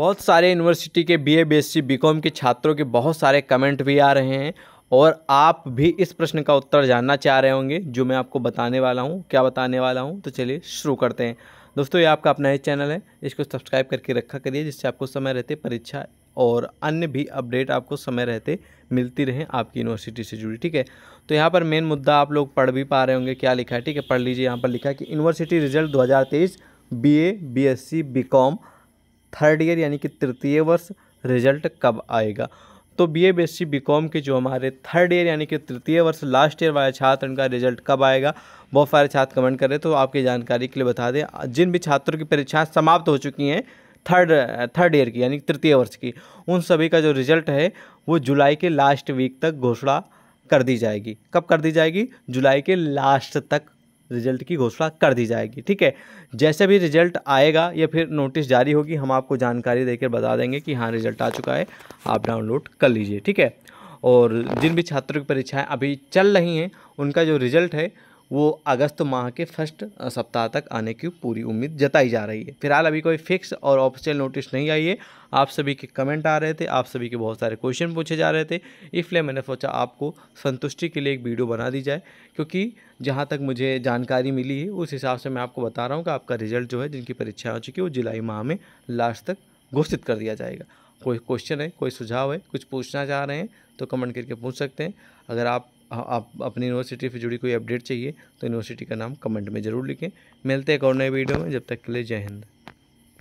बहुत सारे यूनिवर्सिटी के B A B S C B com के छात्रों के बहुत सारे कमेंट भी आ रहे हैं और आप भी इस प्रश्न का उत्तर जानना चाह रहे होंगे जो मैं आपको बताने वाला हूँ क्या बताने वाला हूँ तो चलिए शुरू करते हैं दोस्तों ये आपका अपना ही चैनल है इसको सब्सक्राइब करके रखा करिए जिससे आपको समय रहते परीक्षा और अन्य भी अपडेट आपको समय रहते मिलती रहें आपकी यूनिवर्सिटी से जुड़ी ठीक है तो यहाँ पर मेन मुद्दा आप लोग पढ़ भी पा रहे होंगे क्या लिखा है ठीक है पढ़ लीजिए यहाँ पर लिखा है कि यूनिवर्सिटी रिजल्ट दो S C B com third year यानी कि तृतीय वर्ष रिजल्ट कब आएगा तो B A B S C B com के जो हमारे थर्ड ईयर यानी कि तृतीय वर्ष लास्ट ईयर वाले छात्र उनका रिजल्ट कब आएगा बहुत सारे छात्र कमेंट कर रहे तो आपकी जानकारी के लिए बता दें जिन भी छात्रों की परीक्षाएँ समाप्त हो चुकी हैं थर्ड थर्ड ईयर की यानी तृतीय वर्ष की उन सभी का जो रिजल्ट है वो जुलाई के लास्ट वीक तक घोषणा कर दी जाएगी कब कर दी जाएगी जुलाई के लास्ट तक रिजल्ट की घोषणा कर दी जाएगी ठीक है जैसे भी रिजल्ट आएगा या फिर नोटिस जारी होगी हम आपको जानकारी देकर बता देंगे कि हाँ रिजल्ट आ चुका है आप डाउनलोड कर लीजिए ठीक है और जिन भी छात्रों की परीक्षाएं अभी चल रही हैं उनका जो रिजल्ट है वो अगस्त माह के फर्स्ट सप्ताह तक आने की पूरी उम्मीद जताई जा रही है फिलहाल अभी कोई फिक्स और ऑफिशियल नोटिस नहीं आई है आप सभी के कमेंट आ रहे थे आप सभी के बहुत सारे क्वेश्चन पूछे जा रहे थे इसलिए मैंने सोचा आपको संतुष्टि के लिए एक वीडियो बना दी जाए क्योंकि जहाँ तक मुझे जानकारी मिली है उस हिसाब से मैं आपको बता रहा हूँ कि आपका रिजल्ट जो है जिनकी परीक्षाएँ हो चुकी है वो जुलाई माह में लास्ट तक घोषित कर दिया जाएगा कोई क्वेश्चन है कोई सुझाव है कुछ पूछना चाह रहे हैं तो कमेंट करके पूछ सकते हैं अगर आप आप अपनी यूनिवर्सिटी से जुड़ी कोई अपडेट चाहिए तो यूनिवर्सिटी का नाम कमेंट में ज़रूर लिखें मिलते हैं एक और नए वीडियो में जब तक के लिए जय हिंद